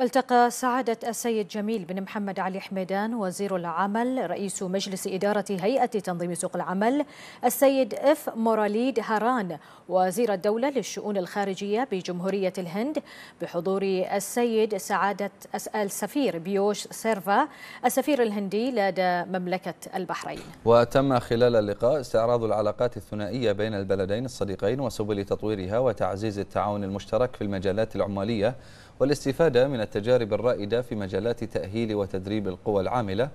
التقى سعادة السيد جميل بن محمد علي حميدان وزير العمل رئيس مجلس إدارة هيئة تنظيم سوق العمل السيد إف موراليد هاران وزير الدولة للشؤون الخارجية بجمهورية الهند بحضور السيد سعادة السفير بيوش سيرفا السفير الهندي لدى مملكة البحرين وتم خلال اللقاء استعراض العلاقات الثنائية بين البلدين الصديقين وسبل تطويرها وتعزيز التعاون المشترك في المجالات العمالية والاستفادة من التجارب الرائدة في مجالات تأهيل وتدريب القوى العاملة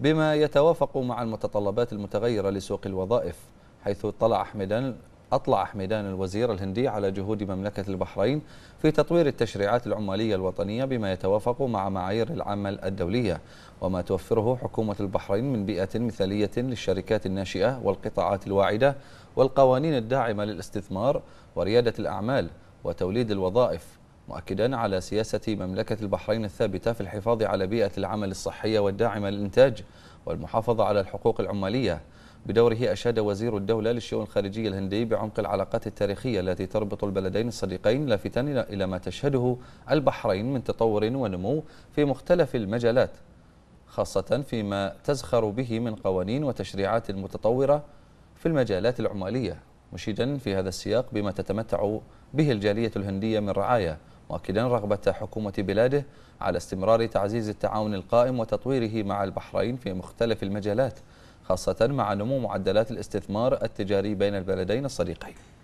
بما يتوافق مع المتطلبات المتغيرة لسوق الوظائف حيث اطلع أحمدان أطلع أحمدان الوزير الهندي على جهود مملكة البحرين في تطوير التشريعات العمالية الوطنية بما يتوافق مع معايير العمل الدولية وما توفره حكومة البحرين من بيئة مثالية للشركات الناشئة والقطاعات الواعدة والقوانين الداعمة للاستثمار وريادة الأعمال وتوليد الوظائف مؤكدا على سياسة مملكة البحرين الثابتة في الحفاظ على بيئة العمل الصحية والداعمة للإنتاج والمحافظة على الحقوق العمالية بدوره أشاد وزير الدولة للشؤون الخارجية الهندي بعمق العلاقات التاريخية التي تربط البلدين الصديقين لافتا إلى ما تشهده البحرين من تطور ونمو في مختلف المجالات خاصة فيما تزخر به من قوانين وتشريعات متطورة في المجالات العمالية مشيدا في هذا السياق بما تتمتع به الجالية الهندية من رعاية مؤكدا رغبة حكومة بلاده على استمرار تعزيز التعاون القائم وتطويره مع البحرين في مختلف المجالات خاصة مع نمو معدلات الاستثمار التجاري بين البلدين الصديقين